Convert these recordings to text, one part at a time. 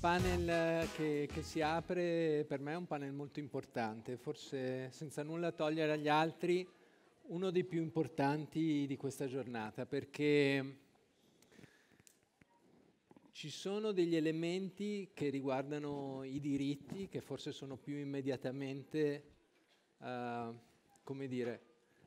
panel eh, che, che, si apre per me è un panel molto importante, forse senza nulla togliere agli altri, uno dei più importanti di questa giornata, perché ci sono degli elementi che riguardano i diritti, che forse sono più immediatamente, uh, come dire,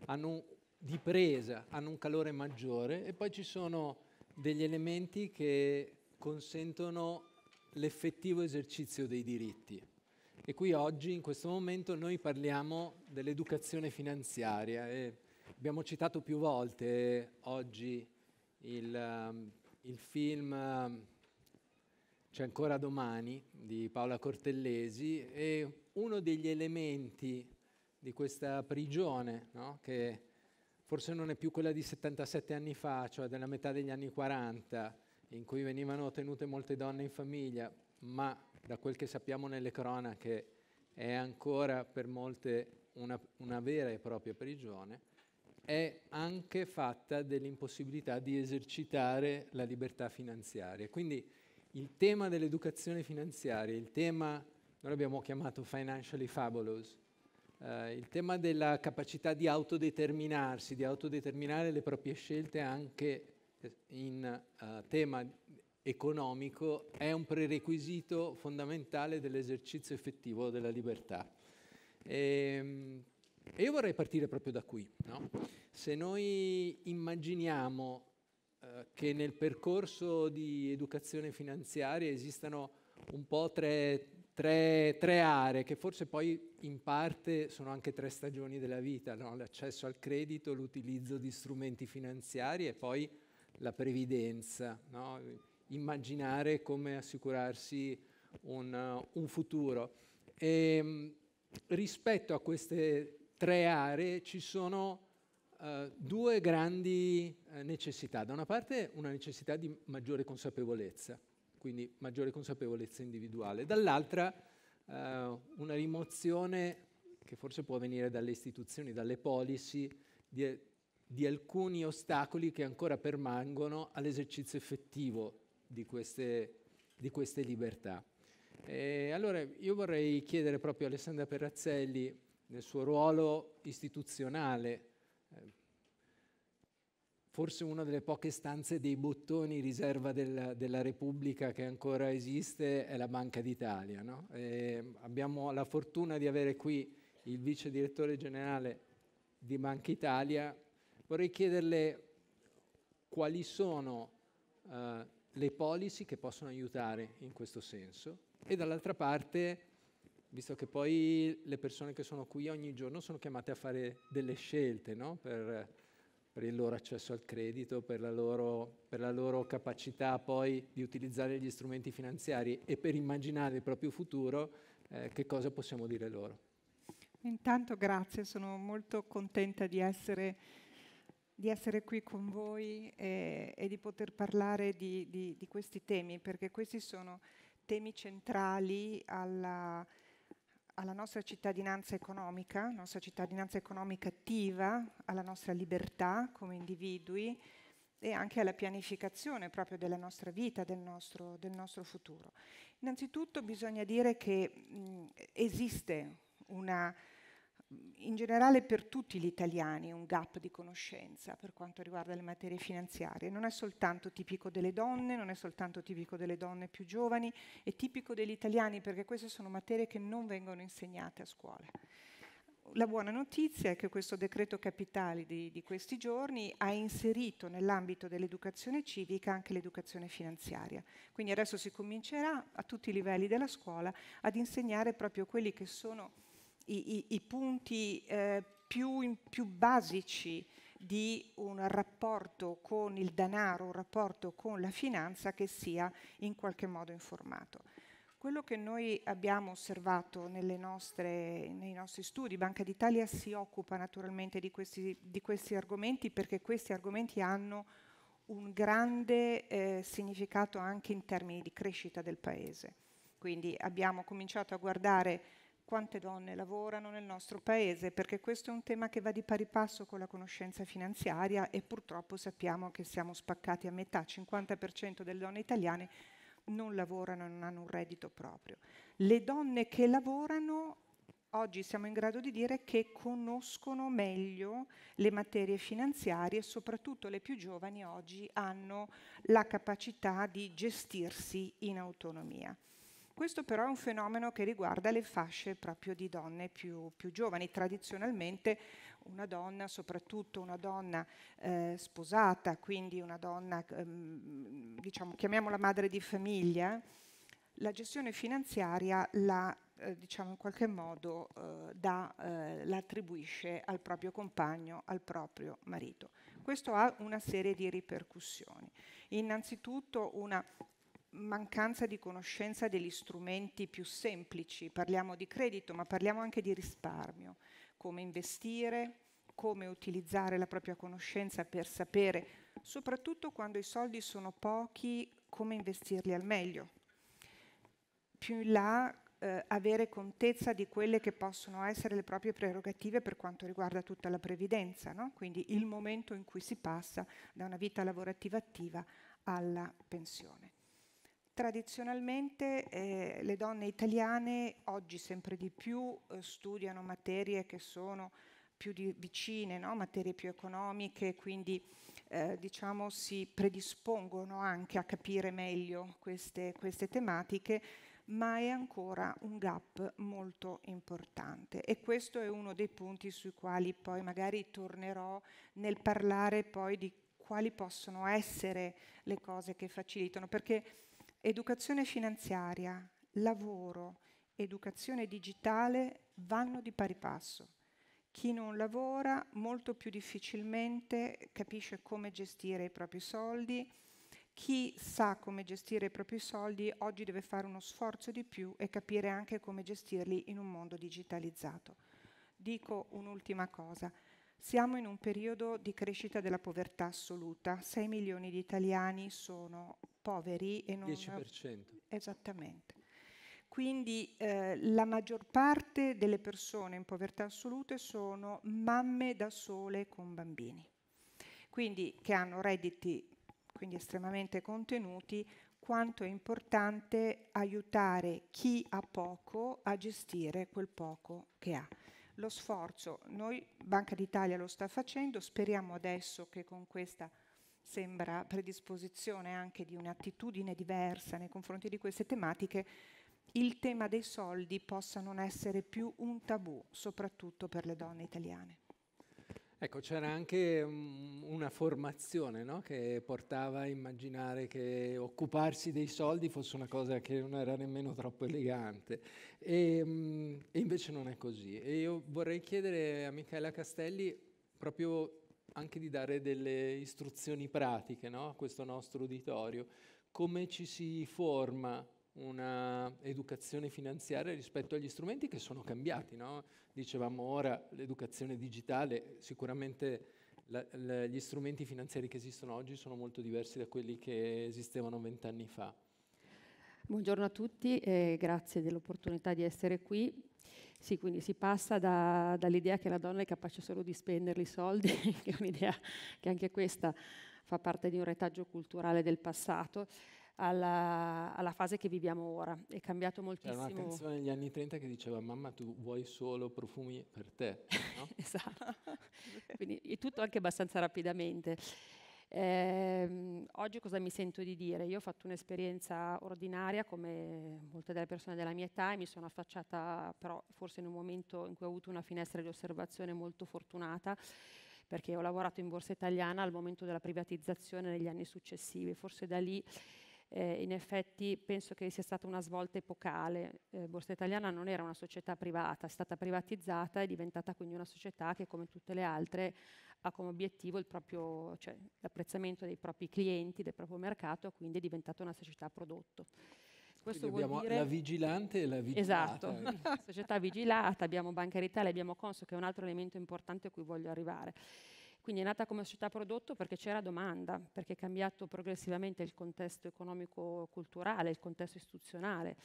hanno di presa, hanno un calore maggiore, e poi ci sono degli elementi che consentono l'effettivo esercizio dei diritti. E qui oggi, in questo momento, noi parliamo dell'educazione finanziaria. E abbiamo citato più volte oggi il, um, il film um, C'è ancora domani di Paola Cortellesi e uno degli elementi di questa prigione, no? che forse non è più quella di 77 anni fa, cioè della metà degli anni 40, in cui venivano tenute molte donne in famiglia, ma da quel che sappiamo nelle cronache è ancora per molte una, una vera e propria prigione, è anche fatta dell'impossibilità di esercitare la libertà finanziaria. Quindi il tema dell'educazione finanziaria, il tema, noi l'abbiamo chiamato financially fabulous, eh, il tema della capacità di autodeterminarsi, di autodeterminare le proprie scelte anche in uh, tema economico è un prerequisito fondamentale dell'esercizio effettivo della libertà. E, ehm, e io vorrei partire proprio da qui. No? Se noi immaginiamo eh, che nel percorso di educazione finanziaria esistano un po' tre, tre, tre, aree, che forse poi in parte sono anche tre stagioni della vita, no? l'accesso al credito, l'utilizzo di strumenti finanziari e poi la previdenza, no? immaginare come assicurarsi un, uh, un futuro. E, ehm, rispetto a queste tre aree ci sono uh, due grandi uh, necessità. Da una parte una necessità di maggiore consapevolezza, quindi maggiore consapevolezza individuale, dall'altra uh, una rimozione che forse può venire dalle istituzioni, dalle policy, di di alcuni ostacoli che ancora permangono all'esercizio effettivo di queste, di queste libertà. E allora io vorrei chiedere proprio a Alessandra Perrazzelli, nel suo ruolo istituzionale, eh, forse una delle poche stanze dei bottoni riserva della, della Repubblica che ancora esiste è la Banca d'Italia. No? abbiamo la fortuna di avere qui il vice direttore generale di Banca Italia vorrei chiederle quali sono eh, le policy che possono aiutare in questo senso e dall'altra parte visto che poi le persone che sono qui ogni giorno sono chiamate a fare delle scelte no? per, per, il loro accesso al credito, per la, loro, per la, loro, capacità poi di utilizzare gli strumenti finanziari e per immaginare il proprio futuro, eh, che cosa possiamo dire loro? Intanto grazie, sono molto contenta di essere di essere qui con voi e, e di poter parlare di, di, di, questi temi, perché questi sono temi centrali alla, alla nostra cittadinanza economica, nostra cittadinanza economica attiva, alla nostra libertà come individui e anche alla pianificazione proprio della nostra vita, del nostro, del nostro futuro. Innanzitutto bisogna dire che mh, esiste una in generale per tutti gli italiani un gap di conoscenza per quanto riguarda le materie finanziarie. Non è soltanto tipico delle donne, non è soltanto tipico delle donne più giovani, è tipico degli italiani perché queste sono materie che non vengono insegnate a scuola. La buona notizia è che questo decreto capitale di, di questi giorni ha inserito nell'ambito dell'educazione civica anche l'educazione finanziaria. Quindi adesso si comincerà a tutti i livelli della scuola ad insegnare proprio quelli che sono i, i, i punti eh, più, in, più basici di un rapporto con il denaro, un rapporto con la finanza che sia in qualche modo informato. Quello che noi abbiamo osservato nostre, nei nostri studi, Banca d'Italia si occupa naturalmente di questi, di questi argomenti perché questi argomenti hanno un grande eh, significato anche in termini di crescita del Paese. Quindi abbiamo cominciato a guardare quante donne lavorano nel nostro paese, perché questo è un tema che va di pari passo con la conoscenza finanziaria e purtroppo sappiamo che siamo spaccati a metà, 50% delle donne italiane non lavorano e non hanno un reddito proprio. Le donne che lavorano oggi siamo in grado di dire che conoscono meglio le materie finanziarie e soprattutto le più giovani oggi hanno la capacità di gestirsi in autonomia. Questo però è un fenomeno che riguarda le fasce proprio di donne più, più giovani. Tradizionalmente una donna, soprattutto una donna eh, sposata, quindi una donna, ehm, diciamo, chiamiamola madre di famiglia, la gestione finanziaria la, eh, diciamo in qualche modo, eh, da, eh, la attribuisce al proprio compagno, al proprio marito. Questo ha una serie di ripercussioni. Innanzitutto una mancanza di conoscenza degli strumenti più semplici, parliamo di credito ma parliamo anche di risparmio, come investire, come utilizzare la propria conoscenza per sapere, soprattutto quando i soldi sono pochi, come investirli al meglio. Più in là eh, avere contezza di quelle che possono essere le proprie prerogative per quanto riguarda tutta la previdenza, no? quindi il momento in cui si passa da una vita lavorativa attiva alla pensione. Tradizionalmente eh, le donne italiane oggi sempre di più eh, studiano materie che sono più vicine, no? materie più economiche, quindi eh, diciamo si predispongono anche a capire meglio queste, queste tematiche, ma è ancora un gap molto importante e questo è uno dei punti sui quali poi magari tornerò nel parlare poi di quali possono essere le cose che facilitano, perché Educazione finanziaria, lavoro, educazione digitale vanno di pari passo. Chi non lavora molto più difficilmente capisce come gestire i propri soldi, chi sa come gestire i propri soldi oggi deve fare uno sforzo di più e capire anche come gestirli in un mondo digitalizzato. Dico un'ultima cosa. Siamo in un periodo di crescita della povertà assoluta. 6 milioni di italiani sono poveri e non... 10%. Esattamente. Quindi eh, la maggior parte delle persone in povertà assolute sono mamme da sole con bambini, quindi che hanno redditi quindi estremamente contenuti, quanto è importante aiutare chi ha poco a gestire quel poco che ha. Lo sforzo, noi Banca d'Italia lo sta facendo, speriamo adesso che con questa sembra predisposizione anche di un'attitudine diversa nei confronti di queste tematiche, il tema dei soldi possa non essere più un tabù, soprattutto per le donne italiane. Ecco, c'era anche mm, una formazione no? che portava a immaginare che occuparsi dei soldi fosse una cosa che non era nemmeno troppo elegante e, mm, e invece non è così. E io vorrei chiedere a Michela Castelli proprio anche di dare delle istruzioni pratiche no? a questo nostro uditorio, come ci si forma un'educazione finanziaria rispetto agli strumenti che sono cambiati. No? Dicevamo ora l'educazione digitale, sicuramente la, la, gli strumenti finanziari che esistono oggi sono molto diversi da quelli che esistevano vent'anni fa. Buongiorno a tutti, eh, grazie dell'opportunità di essere qui. Sì, quindi si passa da, dall'idea che la donna è capace solo di spendere i soldi, che è un'idea che anche questa fa parte di un retaggio culturale del passato, alla, alla fase che viviamo ora. È cambiato moltissimo. C'era una canzone negli anni 30 che diceva mamma tu vuoi solo profumi per te. No? esatto, quindi è tutto anche abbastanza rapidamente. Eh, oggi cosa mi sento di dire? Io ho fatto un'esperienza ordinaria come molte delle persone della mia età e mi sono affacciata però forse in un momento in cui ho avuto una finestra di osservazione molto fortunata perché ho lavorato in borsa italiana al momento della privatizzazione negli anni successivi, forse da lì eh, in effetti penso che sia stata una svolta epocale. Eh, Borsa Italiana non era una società privata, è stata privatizzata e è diventata quindi una società che come tutte le altre ha come obiettivo proprio, cioè, l'apprezzamento dei propri clienti, del proprio mercato, quindi è diventata una società prodotto. Questo quindi abbiamo dire... la vigilante e la esatto. vigilata. Esatto, società vigilata, abbiamo Banca Italia, abbiamo Conso, che è un altro elemento importante a cui voglio arrivare. Quindi è nata come società prodotto perché c'era domanda, perché è cambiato progressivamente il contesto economico-culturale, il contesto istituzionale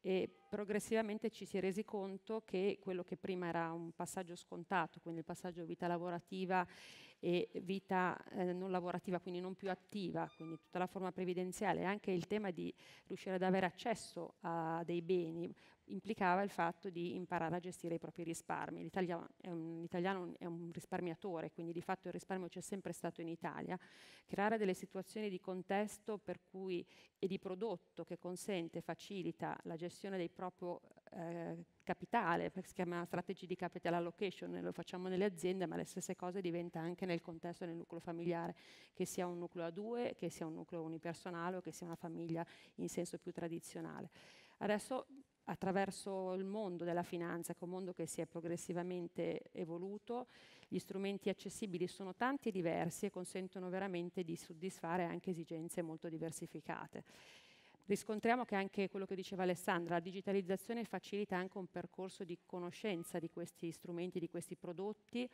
e progressivamente ci si è resi conto che quello che prima era un passaggio scontato, quindi il passaggio vita lavorativa e vita eh, non lavorativa, quindi non più attiva, quindi tutta la forma previdenziale, anche il tema di riuscire ad avere accesso a dei beni implicava il fatto di imparare a gestire i propri risparmi. L'italiano è un, è un risparmiatore, quindi di fatto il risparmio c'è sempre stato in Italia. Creare delle situazioni di contesto per cui, e di prodotto che consente, facilita la gestione del proprio eh, capitale, si chiama strategy di capital allocation, lo facciamo nelle aziende, ma le stesse cose diventa anche nel contesto del nucleo familiare, che sia un nucleo a due, che sia un nucleo unipersonale o che sia una famiglia in senso più tradizionale. Adesso attraverso il mondo della finanza, che è un mondo che si è progressivamente evoluto, gli strumenti accessibili sono tanti e diversi e consentono veramente di soddisfare anche esigenze molto diversificate riscontriamo che anche quello che diceva Alessandra, la digitalizzazione facilita anche un percorso di conoscenza di questi strumenti, di questi prodotti,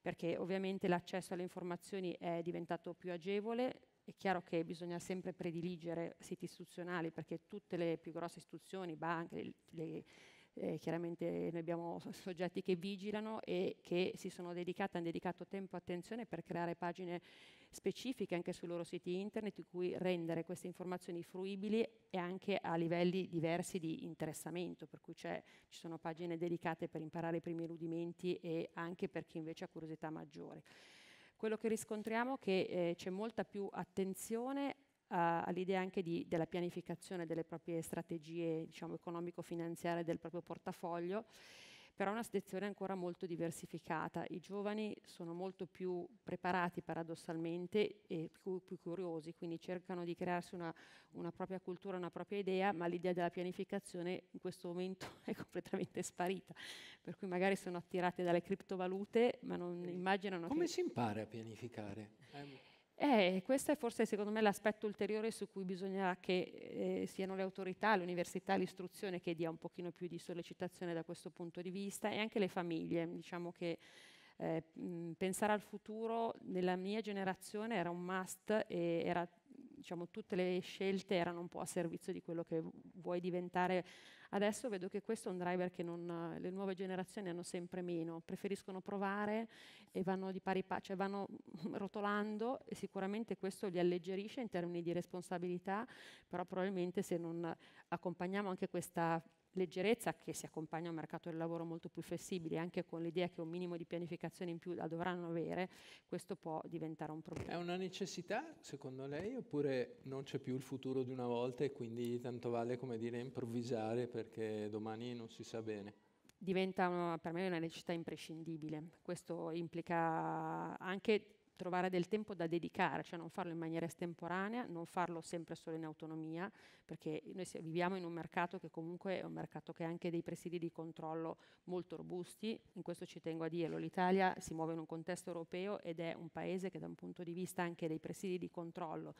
perché ovviamente l'accesso alle informazioni è diventato più agevole, è chiaro che bisogna sempre prediligere siti istituzionali perché tutte le più grosse istituzioni, banche, le, le eh, chiaramente noi abbiamo soggetti che vigilano e che si sono dedicati, hanno dedicato tempo e attenzione per creare pagine specifiche anche sui loro siti internet in cui rendere queste informazioni fruibili e anche a livelli diversi di interessamento, per cui ci sono pagine dedicate per imparare i primi rudimenti e anche per chi invece ha curiosità maggiori quello che riscontriamo è che eh, c'è molta più attenzione eh, all'idea anche di, della pianificazione delle proprie strategie diciamo, economico-finanziarie del proprio portafoglio, però è una sezione ancora molto diversificata. I giovani sono molto più preparati paradossalmente e più, più curiosi, quindi cercano di crearsi una, una, propria cultura, una propria idea, ma l'idea della pianificazione in questo momento è completamente sparita, per cui magari sono attirati dalle criptovalute, ma non immaginano... Come che... si impara a pianificare? Ehm, eh, questo è forse secondo me l'aspetto ulteriore su cui bisognerà che eh, siano le autorità, l'università, l'istruzione che dia un pochino più di sollecitazione da questo punto di vista e anche le famiglie. Diciamo che eh, mh, pensare al futuro nella mia generazione era un must e era diciamo, tutte le scelte erano un po' a servizio di quello che vuoi diventare. Adesso vedo che questo è un driver che non, le nuove generazioni hanno sempre meno, preferiscono provare e vanno di pari passo, cioè vanno rotolando e sicuramente questo li alleggerisce in termini di responsabilità, però probabilmente se non accompagniamo anche questa leggerezza che si accompagna a un mercato del lavoro molto più flessibile, anche con l'idea che un minimo di pianificazione in più la dovranno avere, questo può diventare un problema. È una necessità, secondo lei, oppure non c'è più il futuro di una volta e quindi tanto vale, come dire, improvvisare perché domani non si sa bene? diventa una, per me una necessità imprescindibile. Questo implica anche trovare del tempo da dedicare, cioè non farlo in maniera estemporanea, non farlo sempre solo in autonomia, perché noi viviamo in un mercato che comunque è un mercato che ha anche dei presidi di controllo molto robusti, in questo ci tengo a dirlo, l'Italia si muove in un contesto europeo ed è un paese che da un punto di vista anche dei presidi di controllo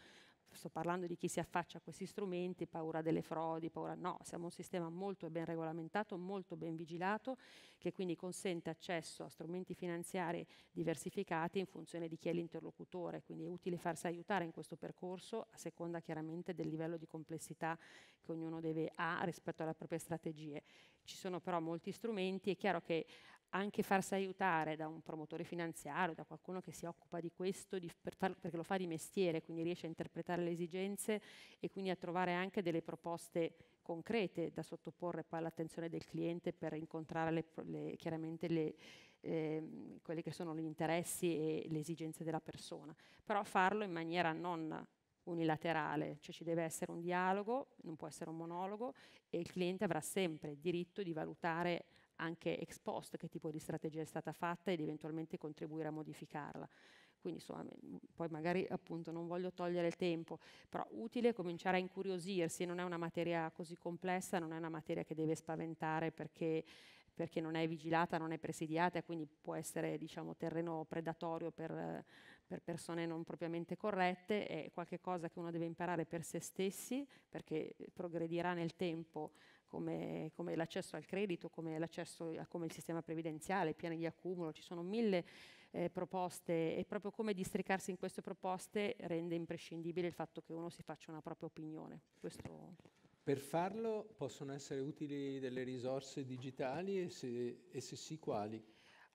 sto parlando di chi si affaccia a questi strumenti, paura delle frodi, paura no, siamo un sistema molto ben regolamentato, molto ben vigilato, che quindi consente accesso a strumenti finanziari diversificati in funzione di chi è l'interlocutore, quindi è utile farsi aiutare in questo percorso a seconda chiaramente del livello di complessità che ognuno deve ha rispetto alle proprie strategie. Ci sono però molti strumenti, è chiaro che anche farsi aiutare da un promotore finanziario, da qualcuno che si occupa di questo, di, per far, perché lo fa di mestiere, quindi riesce a interpretare le esigenze e quindi a trovare anche delle proposte concrete da sottoporre poi all'attenzione del cliente per incontrare le, le, chiaramente le, eh, quelli che sono gli interessi e le esigenze della persona, però farlo in maniera non unilaterale, cioè ci deve essere un dialogo, non può essere un monologo e il cliente avrà sempre il diritto di valutare anche ex post che tipo di strategia è stata fatta ed eventualmente contribuire a modificarla. Quindi insomma, poi magari appunto non voglio togliere il tempo, però utile cominciare a incuriosirsi, non è una materia così complessa, non è una materia che deve spaventare perché perché non è vigilata, non è presidiata e quindi può essere diciamo, terreno predatorio per, per, persone non propriamente corrette, è qualcosa che uno deve imparare per se stessi perché progredirà nel tempo come, come l'accesso al credito, come l'accesso a come il sistema previdenziale, piani di accumulo, ci sono mille eh, proposte e proprio come districarsi in queste proposte rende imprescindibile il fatto che uno si faccia una propria opinione. Questo... Per farlo possono essere utili delle risorse digitali e se, e se sì quali?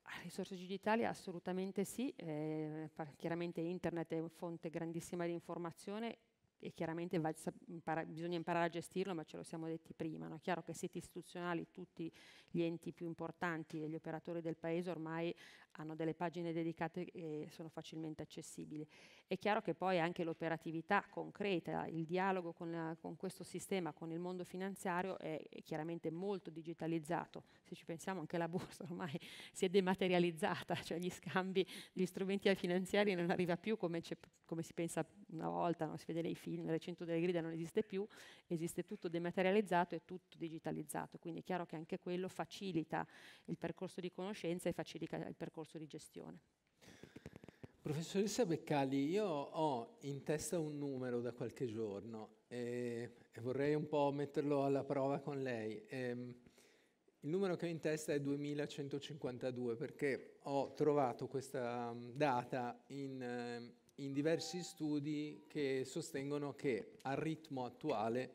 Ah, risorse digitali assolutamente sì, eh, chiaramente internet è una fonte grandissima di informazione e chiaramente va, impara, bisogna imparare a gestirlo, ma ce lo siamo detti prima. No? È chiaro che siti istituzionali, tutti gli enti più importanti e gli operatori del paese ormai hanno delle pagine dedicate e sono facilmente accessibili. È chiaro che poi anche l'operatività concreta, il dialogo con, la, con questo sistema, con il mondo finanziario è, è, chiaramente molto digitalizzato. Se ci pensiamo anche la borsa ormai si è dematerializzata, cioè gli scambi, gli strumenti finanziari non arriva più come, come si pensa una volta, no? si vede nei film film, recinto delle grida non esiste più, esiste tutto dematerializzato e tutto digitalizzato, quindi è chiaro che anche quello facilita il percorso di conoscenza e facilita il percorso di gestione. Professoressa Beccali, io ho in testa un numero da qualche giorno e, e vorrei un po' metterlo alla prova con lei. E, ehm, il numero che ho in testa è 2152 perché ho trovato questa mm, data in, ehm, in diversi studi che sostengono che al ritmo attuale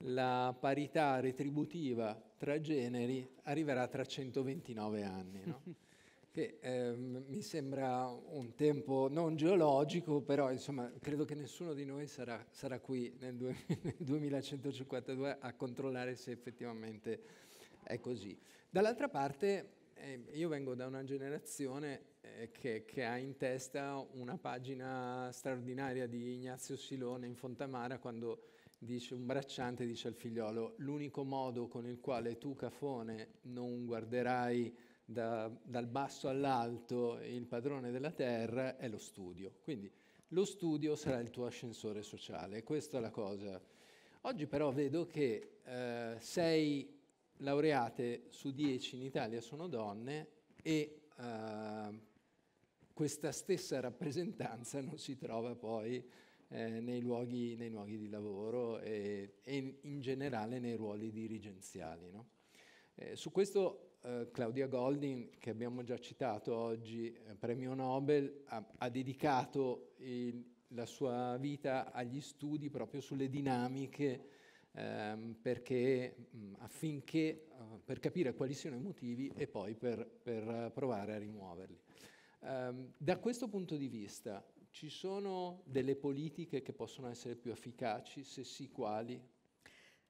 la parità retributiva tra generi arriverà tra 129 anni, no? che eh, mi sembra un tempo non geologico, però insomma, credo che nessuno di noi sarà, sarà qui nel, nel 2152 a controllare se effettivamente è così. Dall'altra parte eh, io vengo da una generazione eh, che, che, ha in testa una pagina straordinaria di Ignazio Silone in Fontamara quando dice, un bracciante dice al figliolo l'unico modo con il quale tu Cafone non guarderai da, dal basso all'alto il padrone della terra è lo studio. Quindi lo studio sarà il tuo ascensore sociale, questa è la cosa. Oggi però vedo che eh, sei laureate su dieci in Italia sono donne e eh, questa stessa rappresentanza non si trova poi eh, nei, luoghi, nei, luoghi, di lavoro e, e, in generale nei ruoli dirigenziali. No? Eh, su questo eh, Claudia Goldin, che abbiamo già citato oggi, eh, premio Nobel, ha, ha dedicato il, la sua vita agli studi proprio sulle dinamiche ehm, perché, mh, affinché, uh, per capire quali siano i motivi e poi per, per uh, provare a rimuoverli. Um, da questo punto di vista ci sono delle politiche che possono essere più efficaci, se sì quali?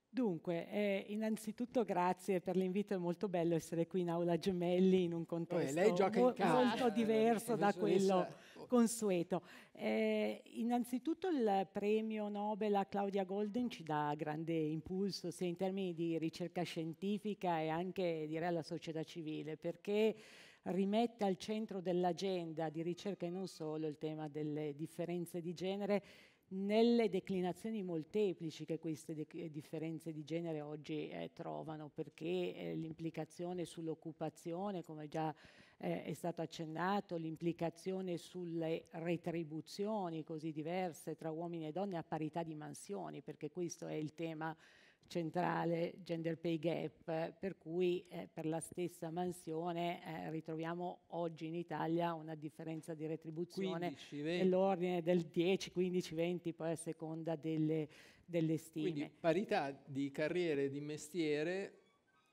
Dunque, eh, innanzitutto grazie per l'invito, è molto bello essere qui in Aula Gemelli in un contesto eh, mo- molto diverso da quello consueto. Eh, innanzitutto il premio Nobel a Claudia Golden ci dà grande impulso sia in termini di ricerca scientifica e anche direi alla società civile perché rimette al centro dell'agenda di ricerca e non solo il tema delle differenze di genere nelle declinazioni molteplici che queste de- differenze di genere oggi eh, trovano, perché eh, l'implicazione sull'occupazione, come già eh, è stato accennato, l'implicazione sulle retribuzioni così diverse tra uomini e donne a parità di mansioni, perché questo è il tema centrale gender pay gap, per cui eh, per la stessa mansione eh, ritroviamo oggi in Italia una differenza di retribuzione 15, nell'ordine del 10, 15, 20, poi a seconda delle, delle stime. Quindi parità di carriere e di mestiere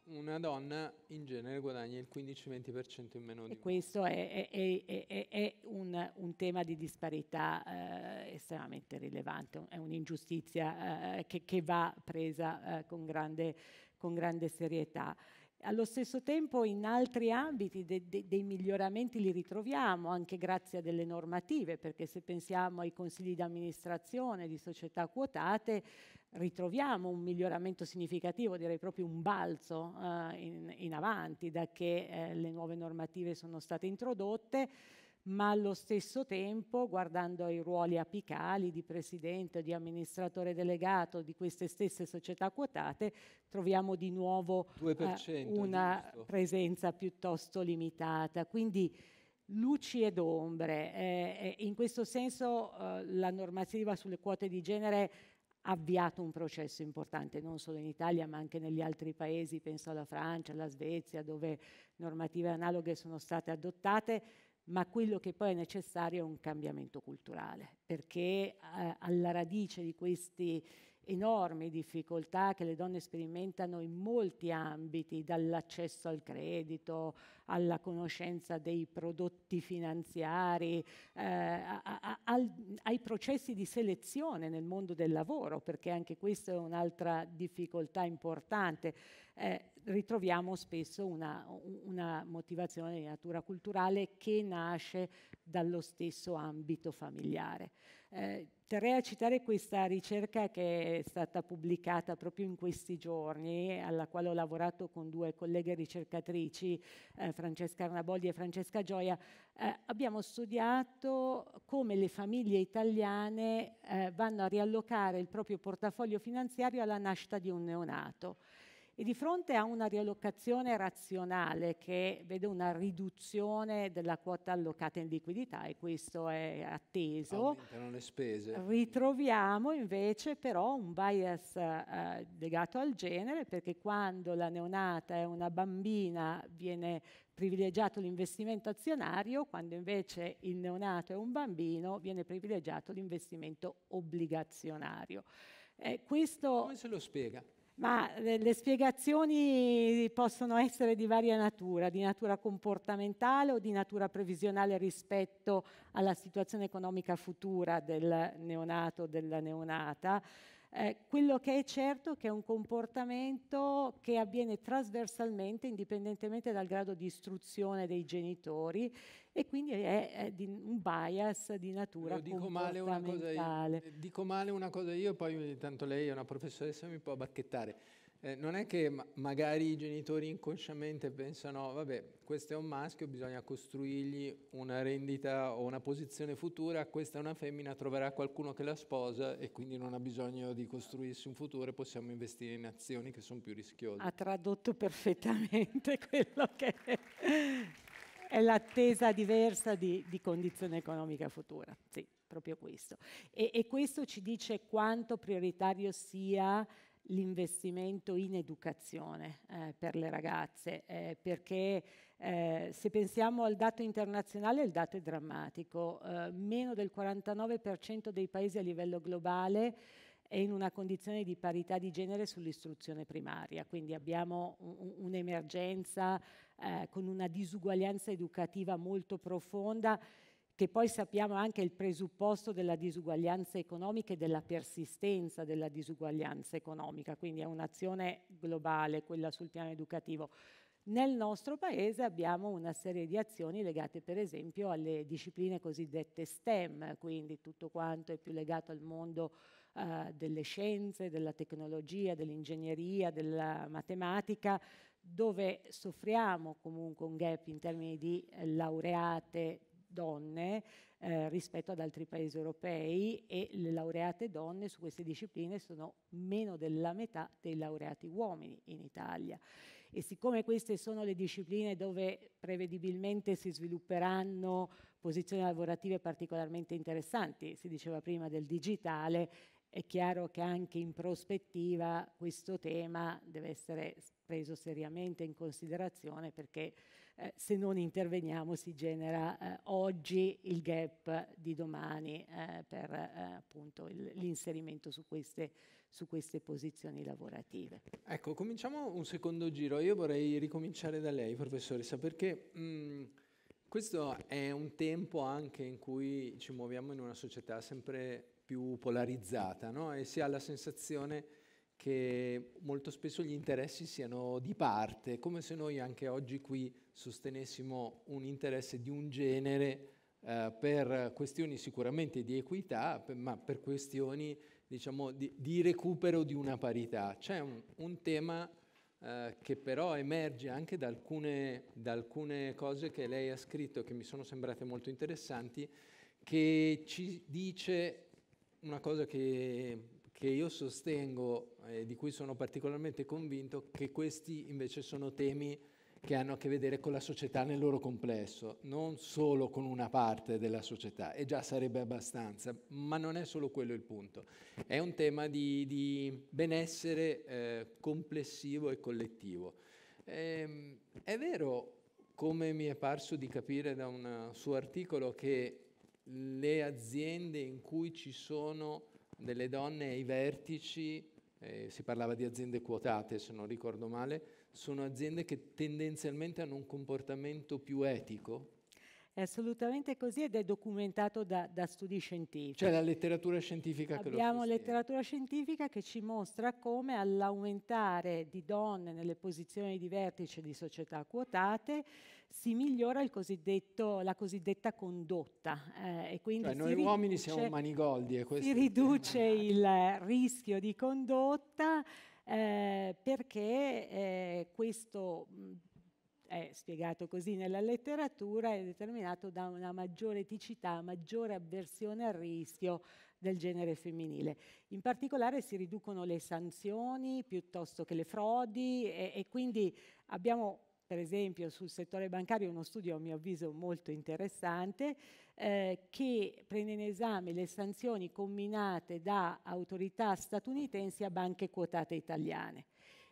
una donna in genere guadagna il 15-20% in meno di e Questo è, è, è, è un, un, tema di disparità eh, estremamente rilevante, è un'ingiustizia eh, che, che, va presa eh, con, grande, con grande serietà. Allo stesso tempo in altri ambiti de, de, dei miglioramenti li ritroviamo anche grazie a delle normative, perché se pensiamo ai consigli di amministrazione di società quotate ritroviamo un miglioramento significativo, direi proprio un balzo eh, in, in, avanti da che eh, le nuove normative sono state introdotte ma allo stesso tempo, guardando ai ruoli apicali di presidente o di amministratore delegato di queste stesse società quotate, troviamo di nuovo eh, una giusto. presenza piuttosto limitata. Quindi luci ed ombre. Eh, in questo senso eh, la normativa sulle quote di genere ha avviato un processo importante, non solo in Italia ma anche negli altri paesi, penso alla Francia, alla Svezia, dove normative analoghe sono state adottate ma quello che poi è necessario è un cambiamento culturale, perché eh, alla radice di queste enormi difficoltà che le donne sperimentano in molti ambiti, dall'accesso al credito, alla conoscenza dei prodotti finanziari, eh, a, a, al, ai processi di selezione nel mondo del lavoro, perché anche questa è un'altra difficoltà importante eh, ritroviamo spesso una, una, motivazione di natura culturale che nasce dallo stesso ambito familiare. Eh, terrei a citare questa ricerca che è stata pubblicata proprio in questi giorni, alla quale ho lavorato con due colleghe ricercatrici, eh, Francesca Arnaboldi e Francesca Gioia. Eh, abbiamo studiato come le famiglie italiane eh, vanno a riallocare il proprio portafoglio finanziario alla nascita di un neonato. E di fronte a una riallocazione razionale che vede una riduzione della quota allocata in liquidità, e questo è atteso, ritroviamo invece però un bias eh, legato al genere, perché quando la neonata è una bambina viene privilegiato l'investimento azionario, quando invece il neonato è un bambino viene privilegiato l'investimento obbligazionario. Eh, questo... Come se lo spiega? ma eh, le spiegazioni possono essere di varia natura, di natura comportamentale o di natura previsionale rispetto alla situazione economica futura del neonato o della neonata. Eh, quello che è certo è che è un comportamento che avviene trasversalmente, indipendentemente dal grado di istruzione dei genitori e quindi è, è di, un bias di natura Lo dico male una cosa io, dico male una cosa io, poi tanto lei è una professoressa mi può bacchettare. Eh, non è che magari i genitori inconsciamente pensano, vabbè, questo è un maschio, bisogna costruirgli una rendita o una posizione futura, questa è una femmina, troverà qualcuno che la sposa e quindi non ha bisogno di costruirsi un futuro e possiamo investire in azioni che sono più rischiose. Ha tradotto perfettamente quello che è l'attesa diversa di, di condizione economica futura. Sì, proprio questo. E, e questo ci dice quanto prioritario sia l'investimento in educazione eh, per le ragazze, eh, perché eh, se pensiamo al dato internazionale il dato è drammatico, eh, meno del 49% dei paesi a livello globale è in una condizione di parità di genere sull'istruzione primaria, quindi abbiamo un'emergenza un eh, con una disuguaglianza educativa molto profonda che poi sappiamo anche il presupposto della disuguaglianza economica e della persistenza della disuguaglianza economica, quindi è un'azione globale quella sul piano educativo. Nel nostro paese abbiamo una serie di azioni legate per esempio alle discipline cosiddette STEM, quindi tutto quanto è più legato al mondo eh, delle scienze, della tecnologia, dell'ingegneria, della matematica, dove soffriamo comunque un gap in termini di eh, laureate donne eh, rispetto ad altri paesi europei e le laureate donne su queste discipline sono meno della metà dei laureati uomini in Italia. E siccome queste sono le discipline dove prevedibilmente si svilupperanno posizioni lavorative particolarmente interessanti, si diceva prima del digitale, è chiaro che anche in prospettiva questo tema deve essere preso seriamente in considerazione perché eh, se non interveniamo si genera eh, oggi il gap di domani eh, per eh, appunto il, l'inserimento su queste, su queste posizioni lavorative. Ecco, cominciamo un secondo giro. Io vorrei ricominciare da lei, professoressa, perché mh, mm, questo è un tempo anche in cui ci muoviamo in una società sempre più polarizzata no? e si ha la sensazione che molto spesso gli interessi siano di parte, come se noi anche oggi qui sostenessimo un interesse di un genere eh, per questioni sicuramente di equità, ma per questioni diciamo, di, di, recupero di una parità. C'è un, un tema eh, che però emerge anche da alcune, da alcune cose che lei ha scritto che mi sono sembrate molto interessanti, che ci dice una cosa che che io sostengo e eh, di cui sono particolarmente convinto, che questi invece sono temi che hanno a che vedere con la società nel loro complesso, non solo con una parte della società, e già sarebbe abbastanza, ma non è solo quello il punto. È un tema di, di benessere eh, complessivo e collettivo. Ehm, è vero, come mi è parso di capire da un suo articolo, che le aziende in cui ci sono delle donne ai vertici, eh, si parlava di aziende quotate se non ricordo male, sono aziende che tendenzialmente hanno un comportamento più etico è assolutamente così ed è documentato da, da studi scientifici. C'è cioè la letteratura scientifica Abbiamo che lo sostiene. Abbiamo letteratura scientifica che ci mostra come all'aumentare di donne nelle posizioni di vertice di società quotate si migliora la cosiddetta condotta. Eh, e quindi cioè, noi riduce, uomini siamo manigoldi. E eh, si riduce il rischio di condotta eh, perché eh, questo è spiegato così nella letteratura, è determinato da una maggiore eticità, maggiore avversione al rischio del genere femminile. In particolare si riducono le sanzioni piuttosto che le frodi e, e quindi abbiamo per esempio sul settore bancario uno studio a mio avviso molto interessante eh, che prende in esame le sanzioni combinate da autorità statunitensi a banche quotate italiane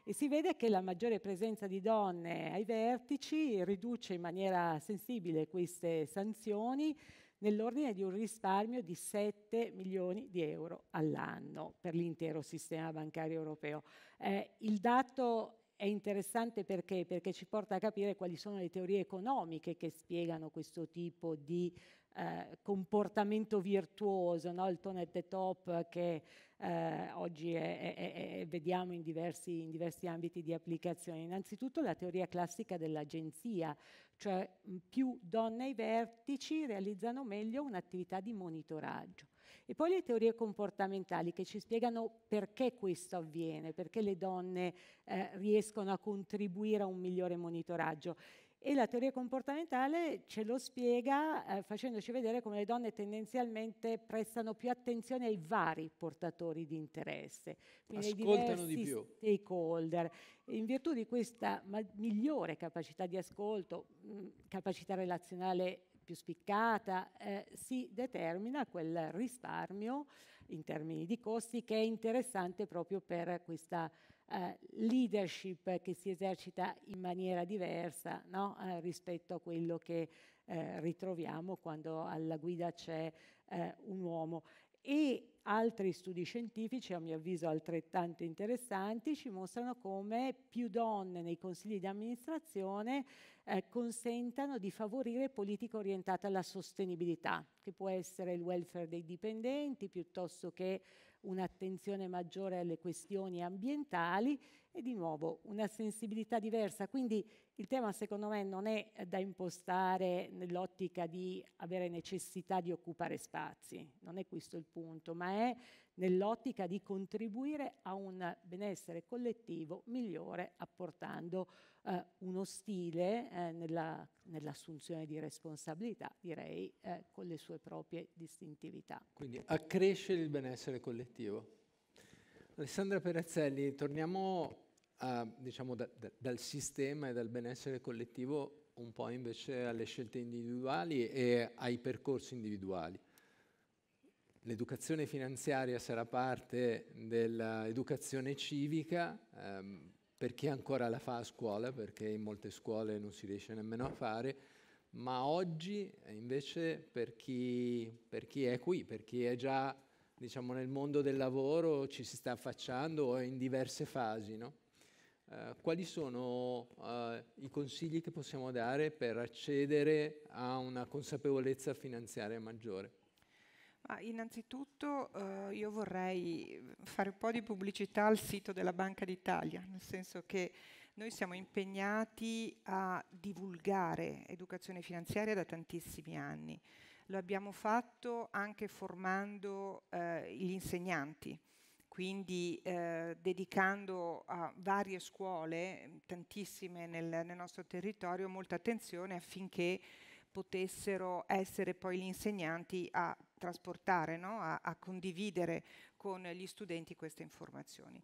e si vede che la maggiore presenza di donne ai vertici riduce in maniera sensibile queste sanzioni nell'ordine di un risparmio di 7 milioni di euro all'anno per l'intero sistema bancario europeo. Eh, il dato è interessante perché? perché ci porta a capire quali sono le teorie economiche che spiegano questo tipo di eh, comportamento virtuoso, no? il tone at the top che eh, oggi è, è, è, vediamo in diversi, in diversi, ambiti di applicazione. Innanzitutto la teoria classica dell'agenzia, cioè più donne ai vertici realizzano meglio un'attività di monitoraggio. E poi le teorie comportamentali che ci spiegano perché questo avviene, perché le donne eh, riescono a contribuire a un migliore monitoraggio. E la teoria comportamentale ce lo spiega eh, facendoci vedere come le donne tendenzialmente prestano più attenzione ai vari portatori di interesse, quindi ascoltano ai di più. stakeholder. In virtù di questa migliore capacità di ascolto, mh, capacità relazionale più spiccata, eh, si determina quel risparmio in termini di costi che è interessante proprio per questa eh, leadership che si esercita in maniera diversa no? eh, rispetto a quello che eh, ritroviamo quando alla guida c'è eh, un uomo e altri studi scientifici, a mio avviso altrettanto interessanti, ci mostrano come più donne nei consigli di amministrazione eh, consentano di favorire politiche orientate alla sostenibilità, che può essere il welfare dei dipendenti piuttosto che un'attenzione maggiore alle questioni ambientali e di nuovo una sensibilità diversa. Quindi il tema secondo me non è da impostare nell'ottica di avere necessità di occupare spazi, non è questo il punto, ma è nell'ottica di contribuire a un benessere collettivo migliore apportando eh, uno stile eh, nella, nell'assunzione di responsabilità, direi, eh, con le sue proprie distintività. Quindi accrescere il benessere collettivo. Alessandra Perazzelli, torniamo a, diciamo, da, da, dal sistema e dal benessere collettivo un po' invece alle scelte individuali e ai percorsi individuali. L'educazione finanziaria sarà parte dell'educazione civica, ehm, per chi ancora la fa a scuola, perché in molte scuole non si riesce nemmeno a fare, ma oggi eh, invece per chi, per chi è qui, per chi è già diciamo, nel mondo del lavoro, ci si sta affacciando o è in diverse fasi, no? Uh, quali sono uh, i consigli che possiamo dare per accedere a una consapevolezza finanziaria maggiore? Ah, innanzitutto eh, io vorrei fare un po' di pubblicità al sito della Banca d'Italia, nel senso che noi siamo impegnati a divulgare educazione finanziaria da tantissimi anni. Lo abbiamo fatto anche formando eh, gli insegnanti quindi eh, dedicando a varie scuole, tantissime nel, nel, nostro territorio, molta attenzione affinché potessero essere poi gli insegnanti a trasportare, no? a, a condividere con gli studenti queste informazioni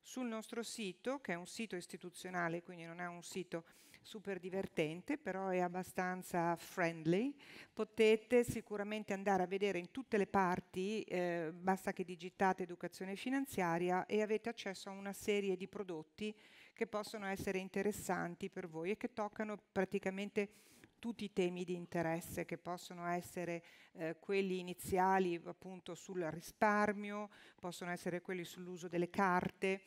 sul nostro sito, che è un sito istituzionale, quindi non è un sito super divertente, però è abbastanza friendly, potete sicuramente andare a vedere in tutte le parti, eh, basta che digitate educazione finanziaria e avete accesso a una serie di prodotti che possono essere interessanti per voi e che toccano praticamente tutti i temi di interesse che possono essere eh, quelli iniziali appunto sul risparmio, possono essere quelli sull'uso delle carte,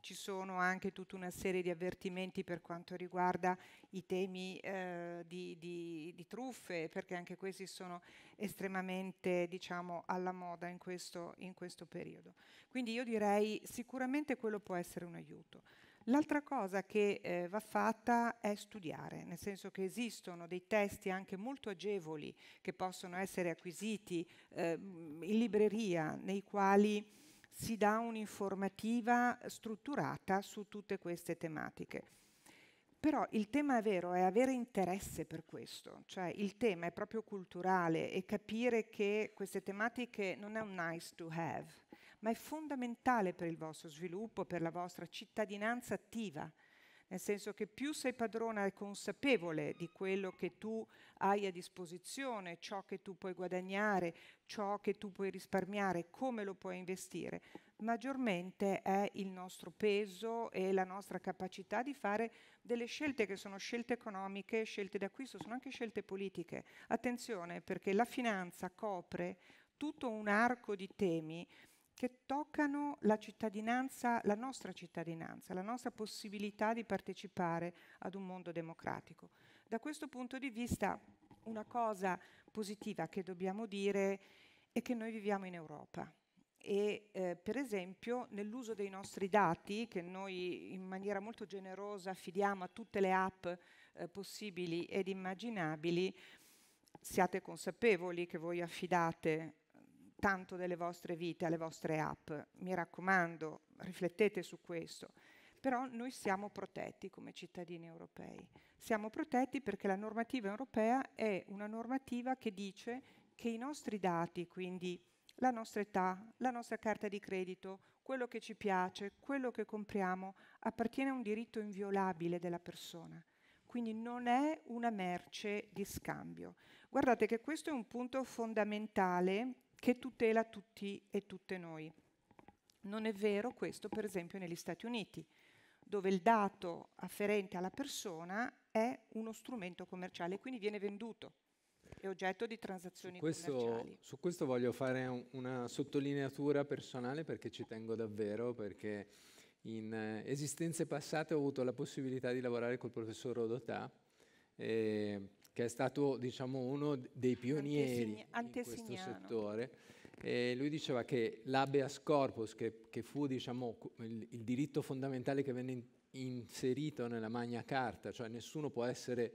ci sono anche tutta una serie di avvertimenti per quanto riguarda i temi eh, di, di, di, truffe, perché anche questi sono estremamente diciamo, alla moda in questo, in questo periodo. Quindi io direi sicuramente quello può essere un aiuto. L'altra cosa che eh, va fatta è studiare, nel senso che esistono dei testi anche molto agevoli che possono essere acquisiti eh, in libreria nei quali si dà un'informativa strutturata su tutte queste tematiche. Però il tema è vero, è avere interesse per questo, cioè il tema è proprio culturale e capire che queste tematiche non è un nice to have, ma è fondamentale per il vostro sviluppo, per la vostra cittadinanza attiva, nel senso che più sei padrona e consapevole di quello che tu hai a disposizione, ciò che tu puoi guadagnare, ciò che tu puoi risparmiare, come lo puoi investire, maggiormente è il nostro peso e la nostra capacità di fare delle scelte che sono scelte economiche, scelte d'acquisto, sono anche scelte politiche. Attenzione perché la finanza copre tutto un arco di temi che toccano la cittadinanza, la nostra cittadinanza, la nostra possibilità di partecipare ad un mondo democratico. Da questo punto di vista una cosa positiva che dobbiamo dire è che noi viviamo in Europa e eh, per esempio nell'uso dei nostri dati che noi in maniera molto generosa affidiamo a tutte le app eh, possibili ed immaginabili, siate consapevoli che voi affidate tanto delle vostre vite alle vostre app. Mi raccomando, riflettete su questo. Però noi siamo protetti come cittadini europei. Siamo protetti perché la normativa europea è una normativa che dice che i nostri dati, quindi la nostra età, la nostra carta di credito, quello che ci piace, quello che compriamo, appartiene a un diritto inviolabile della persona. Quindi non è una merce di scambio. Guardate che questo è un punto fondamentale che tutela tutti e tutte noi. Non è vero questo, per esempio, negli Stati Uniti, dove il dato afferente alla persona è uno strumento commerciale, quindi viene venduto, è oggetto di transazioni questo, commerciali. Su questo voglio fare una sottolineatura personale perché ci tengo davvero, perché in eh, esistenze passate ho avuto la possibilità di lavorare col professor Rodotà, eh, che è stato diciamo, uno dei pionieri Antesign- in questo settore. E lui diceva che l'abeas corpus, che, che fu diciamo, il, il, diritto fondamentale che venne in, inserito nella Magna Carta, cioè nessuno può essere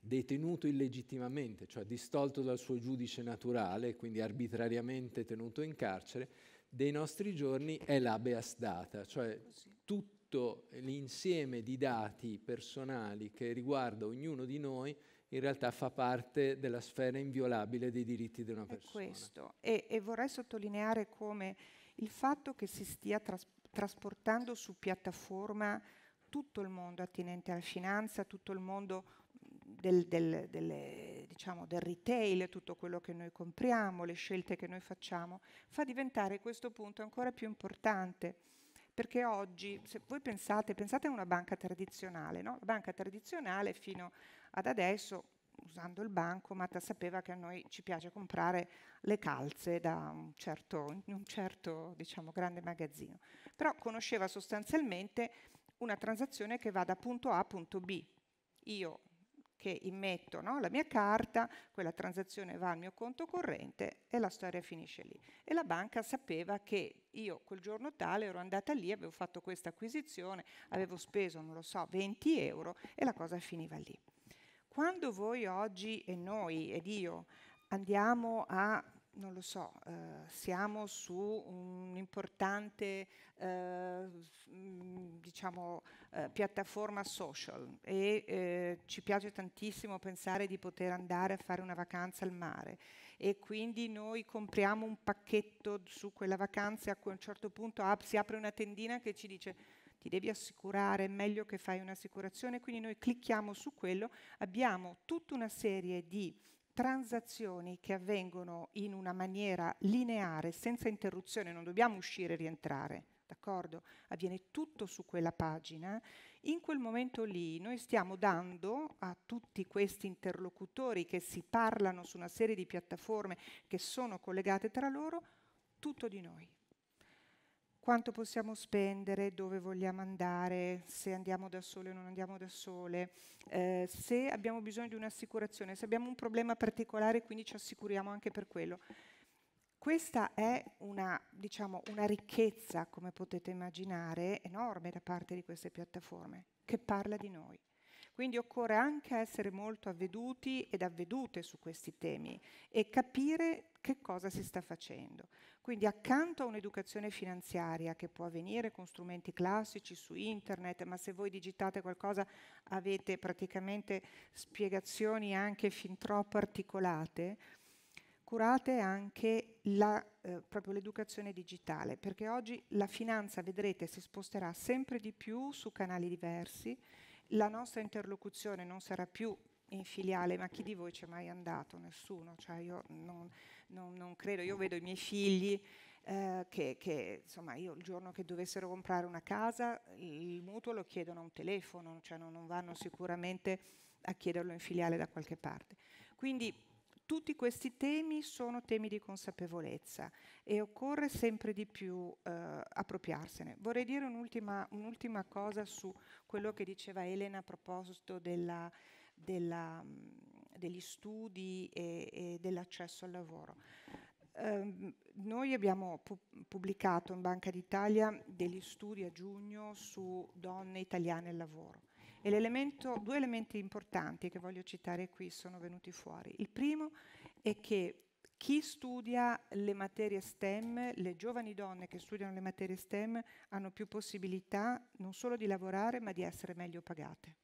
detenuto illegittimamente, cioè distolto dal suo giudice naturale, quindi arbitrariamente tenuto in carcere, dei nostri giorni è l'abeas data, cioè tutto l'insieme di dati personali che riguarda ognuno di noi in realtà fa parte della sfera inviolabile dei diritti di una persona. È questo, e, e vorrei sottolineare come il fatto che si stia tras- trasportando su piattaforma tutto il mondo attinente alla finanza, tutto il mondo del, del, delle, diciamo, del, retail, tutto quello che noi compriamo, le scelte che noi facciamo, fa diventare questo punto ancora più importante. Perché oggi, se voi pensate, pensate a una banca tradizionale, no? la banca tradizionale fino a ad adesso, usando il banco, bancomat, sapeva che a noi ci piace comprare le calze da un certo, un certo diciamo, grande magazzino. Però conosceva sostanzialmente una transazione che va da punto A a punto B. Io che immetto no? la mia carta, quella transazione va al mio conto corrente e la storia finisce lì. E la banca sapeva che io quel giorno tale ero andata lì, avevo fatto questa acquisizione, avevo speso, non lo so, 20 euro e la cosa finiva lì. Quando voi oggi e noi ed io andiamo a non lo so, eh, siamo su un'importante eh, mm, diciamo, eh, piattaforma social e eh, ci piace tantissimo pensare di poter andare a fare una vacanza al mare e quindi noi compriamo un pacchetto su quella vacanza e a un certo punto si apre una tendina che ci dice ti devi assicurare, è meglio che fai un'assicurazione, quindi noi clicchiamo su quello, abbiamo tutta una serie di transazioni che avvengono in una maniera lineare, senza interruzione, non dobbiamo uscire e rientrare, d'accordo? Avviene tutto su quella pagina. In quel momento lì noi stiamo dando a tutti questi interlocutori che si parlano su una serie di piattaforme che sono collegate tra loro, tutto di noi quanto possiamo spendere, dove vogliamo andare, se andiamo da sole o non andiamo da sole, eh, se abbiamo bisogno di un'assicurazione, se abbiamo un problema particolare quindi ci assicuriamo anche per quello. Questa è una, diciamo, una ricchezza, come potete immaginare, enorme da parte di queste piattaforme, che parla di noi. Quindi occorre anche essere molto avveduti ed avvedute su questi temi e capire che cosa si sta facendo. Quindi accanto a un'educazione finanziaria che può avvenire con strumenti classici su internet, ma se voi digitate qualcosa avete praticamente spiegazioni anche fin troppo articolate, curate anche la, eh, proprio l'educazione digitale, perché oggi la finanza, vedrete, si sposterà sempre di più su canali diversi, la nostra interlocuzione non sarà più in filiale, ma chi di voi c'è mai andato? Nessuno, cioè io non non, non credo, io vedo i miei figli eh, che, che, insomma io il giorno che dovessero comprare una casa il mutuo lo chiedono a un telefono, cioè non, non vanno sicuramente a chiederlo in filiale da qualche parte. Quindi tutti questi temi sono temi di consapevolezza e occorre sempre di più eh, appropriarsene. Vorrei dire un'ultima, un cosa su quello che diceva Elena a proposito della, della, mm, degli studi e, e dell'accesso al lavoro. Um, noi abbiamo pu pubblicato in Banca d'Italia degli studi a giugno su donne italiane al lavoro e elemento, due elementi importanti che voglio citare qui sono venuti fuori. Il primo è che chi studia le materie STEM, le giovani donne che studiano le materie STEM hanno più possibilità non solo di lavorare ma di essere meglio pagate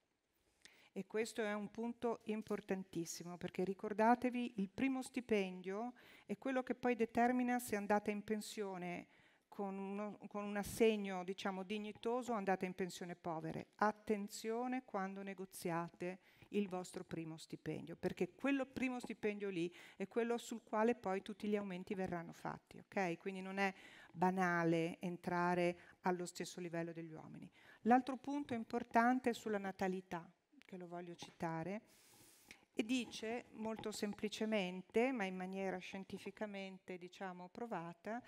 e questo è un punto importantissimo perché ricordatevi il primo stipendio è quello che poi determina se andate in pensione con, uno, con un assegno diciamo dignitoso o andate in pensione povere. Attenzione quando negoziate il vostro primo stipendio perché quello primo stipendio lì è quello sul quale poi tutti gli aumenti verranno fatti, ok? Quindi non è banale entrare allo stesso livello degli uomini. L'altro punto importante è sulla natalità che lo voglio citare, e dice molto semplicemente, ma in maniera scientificamente diciamo, provata,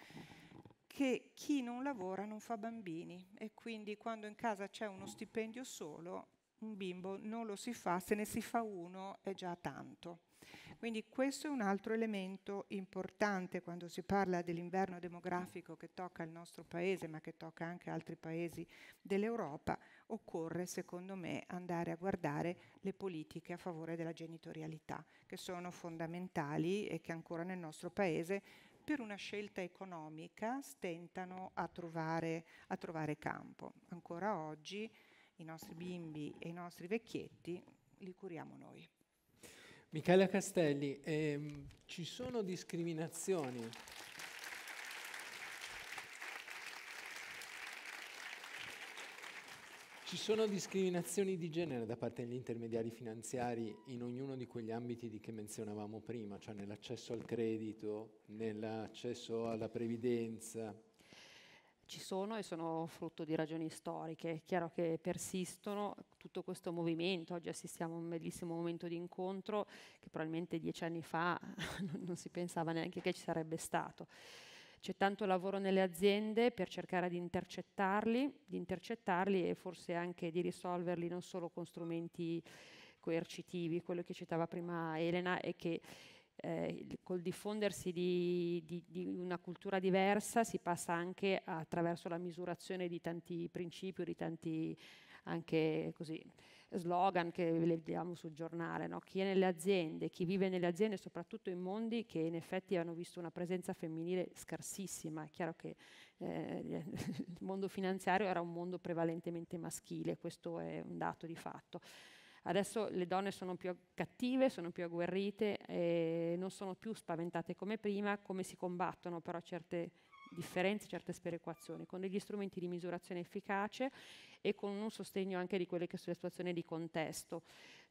che chi non lavora non fa bambini e quindi quando in casa c'è uno stipendio solo, un bimbo non lo si fa, se ne si fa uno è già tanto. Quindi questo è un altro elemento importante quando si parla dell'inverno demografico che tocca il nostro paese, ma che tocca anche altri paesi dell'Europa, occorre secondo me andare a guardare le politiche a favore della genitorialità, che sono fondamentali e che ancora nel nostro paese per una scelta economica stentano a trovare, a trovare campo. Ancora oggi i nostri bimbi e i nostri vecchietti li curiamo noi. Michela Castelli, ehm, ci sono discriminazioni? Ci sono discriminazioni di genere da parte degli intermediari finanziari in ognuno di quegli ambiti che menzionavamo prima, cioè nell'accesso al credito, nell'accesso alla previdenza, ci sono e sono frutto di ragioni storiche. È chiaro che persistono tutto questo movimento, oggi assistiamo a un bellissimo momento di incontro che probabilmente dieci anni fa non si pensava neanche che ci sarebbe stato. C'è tanto lavoro nelle aziende per cercare di intercettarli, di intercettarli e forse anche di risolverli non solo con strumenti coercitivi, quello che citava prima Elena è che eh, col diffondersi di, di, di, una cultura diversa si passa anche attraverso la misurazione di tanti principi di tanti anche così, slogan che vediamo sul giornale, no? chi è nelle aziende, chi vive nelle aziende, soprattutto in mondi che in effetti hanno visto una presenza femminile scarsissima. È chiaro che eh, il mondo finanziario era un mondo prevalentemente maschile, questo è un dato di fatto. Adesso le donne sono più cattive, sono più agguerrite, e non sono più spaventate come prima, come si combattono però certe differenze, certe sperequazioni, con degli strumenti di misurazione efficace e con un sostegno anche di quelle che sono le situazioni di contesto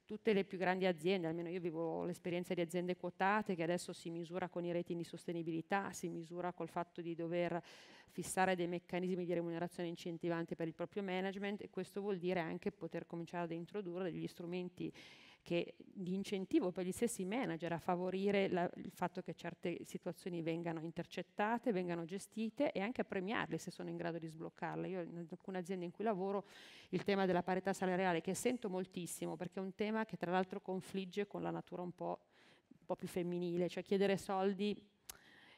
tutte le più grandi aziende, almeno io vivo l'esperienza di aziende quotate che adesso si misura con i rating di sostenibilità, si misura col fatto di dover fissare dei meccanismi di remunerazione incentivanti per il proprio management e questo vuol dire anche poter cominciare ad introdurre degli strumenti che di incentivo per gli stessi manager a favorire la, il fatto che certe situazioni vengano intercettate, vengano gestite e anche a premiarle se sono in grado di sbloccarle. Io in alcune aziende in cui lavoro il tema della parità salariale che sento moltissimo perché è un tema che tra l'altro confligge con la natura un po', un po più femminile, cioè chiedere soldi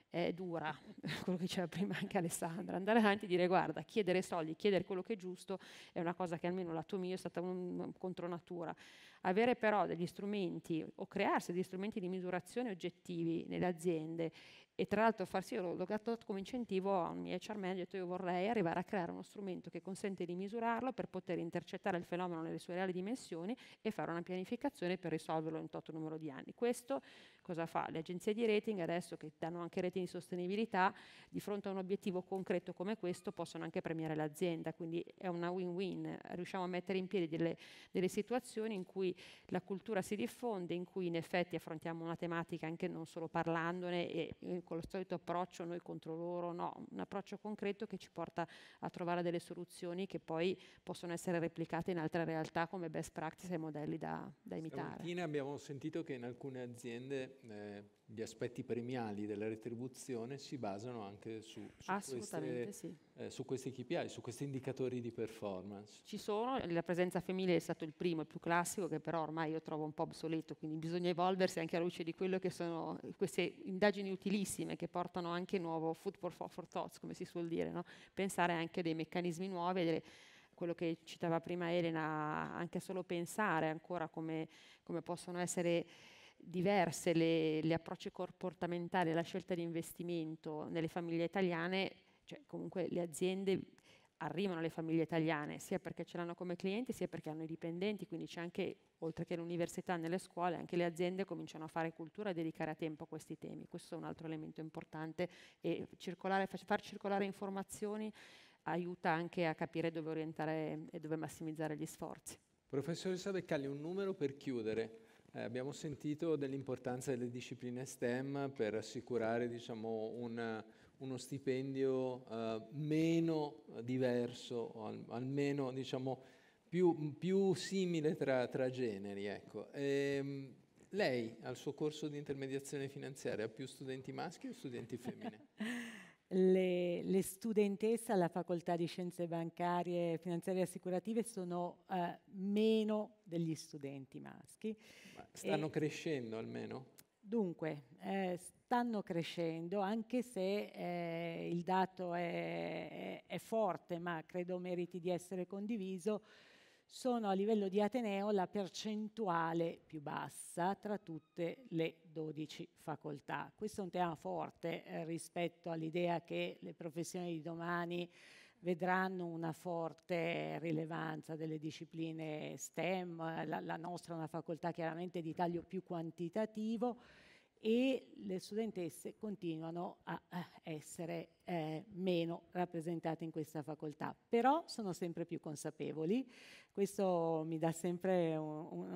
è dura, quello che diceva prima anche Alessandra, andare avanti e dire guarda, chiedere soldi, chiedere quello che è giusto è una cosa che almeno lato mio è stata un, un contro natura. Avere però degli strumenti o crearsi degli strumenti di misurazione oggettivi nelle aziende e tra l'altro farsi, io l'ho dato come incentivo a un mio HR manager, ho detto io vorrei arrivare a creare uno strumento che consente di misurarlo per poter intercettare il fenomeno nelle sue reali dimensioni e fare una pianificazione per risolverlo in tot numero di anni. Questo cosa fa? Le agenzie di rating adesso che danno anche rating di sostenibilità, di fronte a un obiettivo concreto come questo possono anche premiare l'azienda, quindi è una win-win, riusciamo a mettere in piedi delle, delle situazioni in cui la cultura si diffonde, in cui in effetti affrontiamo una tematica anche non solo parlandone e eh, con lo solito approccio noi contro loro, no, un approccio concreto che ci porta a trovare delle soluzioni che poi possono essere replicate in altre realtà come best practice e modelli da, da imitare. Stamattina abbiamo sentito che in alcune aziende eh, gli aspetti premiali della retribuzione si basano anche su, su, queste, sì. eh, su, questi KPI, su questi indicatori di performance. Ci sono, la presenza femminile è stato il primo, il più classico, che però ormai io trovo un po' obsoleto, quindi bisogna evolversi anche alla luce di quello che sono queste indagini utilissime che portano anche nuovo food for, for thoughts, come si suol dire, no? pensare anche a dei meccanismi nuovi, delle quello che citava prima Elena, anche solo pensare ancora come, come possono essere diverse le, gli approcci comportamentali alla scelta di investimento nelle famiglie italiane, cioè comunque le aziende arrivano alle famiglie italiane sia perché ce l'hanno come clienti sia perché hanno i dipendenti, quindi c'è anche, oltre che l'università nelle scuole, anche le aziende cominciano a fare cultura e dedicare tempo a questi temi. Questo è un altro elemento importante e circolare, far circolare informazioni aiuta anche a capire dove orientare e dove massimizzare gli sforzi. Professoressa Beccalli, un numero per chiudere. Eh, abbiamo sentito dell'importanza delle discipline STEM per assicurare diciamo, un, uno stipendio eh, meno diverso, al, almeno diciamo, più, più, simile tra, tra generi. Ecco. E, ehm, lei al suo corso di intermediazione finanziaria ha più studenti maschi o studenti femmine? le, le, studentesse alla facoltà di scienze bancarie, finanziarie e assicurative sono eh, meno degli studenti maschi. Ma stanno e, crescendo almeno? Dunque, eh, stanno crescendo, anche se eh, il dato è, è, è, forte, ma credo meriti di essere condiviso, sono a livello di Ateneo la percentuale più bassa tra tutte le 12 facoltà. Questo è un tema forte eh, rispetto all'idea che le professioni di domani vedranno una forte rilevanza delle discipline STEM, eh, la nostra è una facoltà chiaramente di taglio più quantitativo e le studentesse continuano a essere eh, meno rappresentate in questa facoltà, però sono sempre più consapevoli, questo mi dà sempre un, un,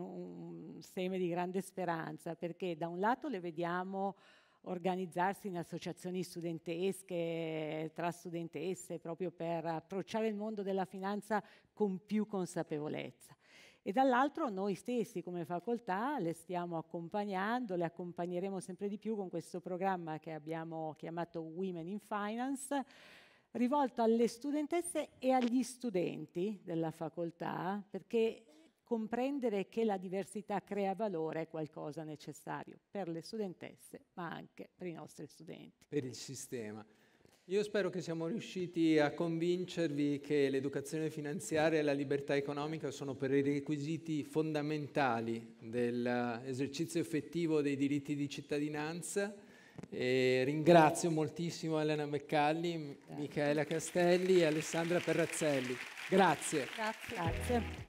un seme di grande speranza perché da un lato le vediamo organizzarsi in associazioni studentesche, tra studentesse, proprio per approcciare il mondo della finanza con più consapevolezza e dall'altro noi stessi come facoltà le stiamo accompagnando, le accompagneremo sempre di più con questo programma che abbiamo chiamato Women in Finance, rivolto alle studentesse e agli studenti della facoltà, perché comprendere che la diversità crea valore è qualcosa necessario per le studentesse, ma anche per i nostri studenti. Per il sistema. Io spero che siamo riusciti a convincervi che l'educazione finanziaria e la libertà economica sono per i requisiti fondamentali dell'esercizio effettivo dei diritti di cittadinanza. E ringrazio moltissimo Elena Beccalli, Michaela Castelli e Alessandra Perrazzelli. Grazie. Grazie. Grazie.